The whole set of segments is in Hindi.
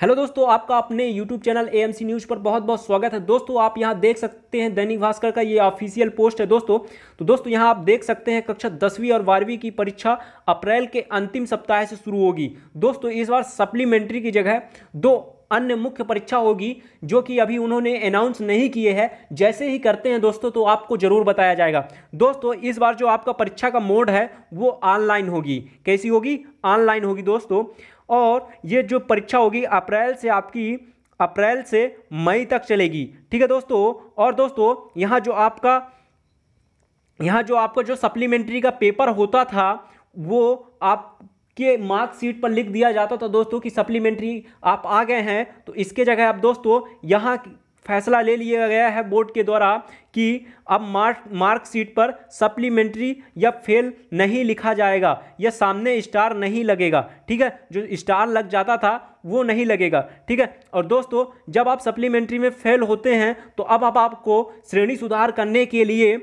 हेलो दोस्तों आपका अपने यूट्यूब चैनल एएमसी न्यूज़ पर बहुत बहुत स्वागत है दोस्तों आप यहां देख सकते हैं दैनिक भास्कर का ये ऑफिशियल पोस्ट है दोस्तों तो दोस्तों यहां आप देख सकते हैं कक्षा दसवीं और बारहवीं की परीक्षा अप्रैल के अंतिम सप्ताह से शुरू होगी दोस्तों इस बार सप्लीमेंट्री की जगह दो अन्य मुख्य परीक्षा होगी जो कि अभी उन्होंने अनाउंस नहीं किए हैं जैसे ही करते हैं दोस्तों तो आपको जरूर बताया जाएगा दोस्तों इस बार जो आपका परीक्षा का मोड है वो ऑनलाइन होगी कैसी होगी ऑनलाइन होगी दोस्तों और ये जो परीक्षा होगी अप्रैल से आपकी अप्रैल से मई तक चलेगी ठीक है दोस्तों और दोस्तों यहाँ जो आपका यहाँ जो आपका जो सप्लीमेंट्री का पेपर होता था वो आप के मार्कशीट पर लिख दिया जाता था दोस्तों कि सप्लीमेंट्री आप आ गए हैं तो इसके जगह आप दोस्तों यहाँ फैसला ले लिया गया है बोर्ड के द्वारा कि अब मार्क मार्कशीट पर सप्लीमेंट्री या फेल नहीं लिखा जाएगा या सामने स्टार नहीं लगेगा ठीक है जो स्टार लग जाता था वो नहीं लगेगा ठीक है और दोस्तों जब आप सप्लीमेंट्री में फेल होते हैं तो अब आप आपको श्रेणी सुधार करने के लिए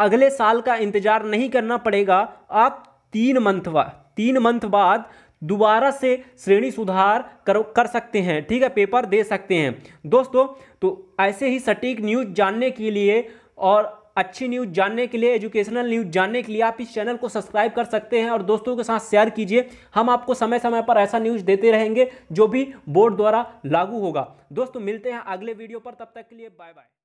अगले साल का इंतज़ार नहीं करना पड़ेगा आप तीन मंथ बाद तीन मंथ बाद दोबारा से श्रेणी सुधार कर कर सकते हैं ठीक है पेपर दे सकते हैं दोस्तों तो ऐसे ही सटीक न्यूज़ जानने के लिए और अच्छी न्यूज़ जानने के लिए एजुकेशनल न्यूज़ जानने के लिए आप इस चैनल को सब्सक्राइब कर सकते हैं और दोस्तों के साथ शेयर कीजिए हम आपको समय समय पर ऐसा न्यूज़ देते रहेंगे जो भी बोर्ड द्वारा लागू होगा दोस्तों मिलते हैं अगले वीडियो पर तब तक के लिए बाय बाय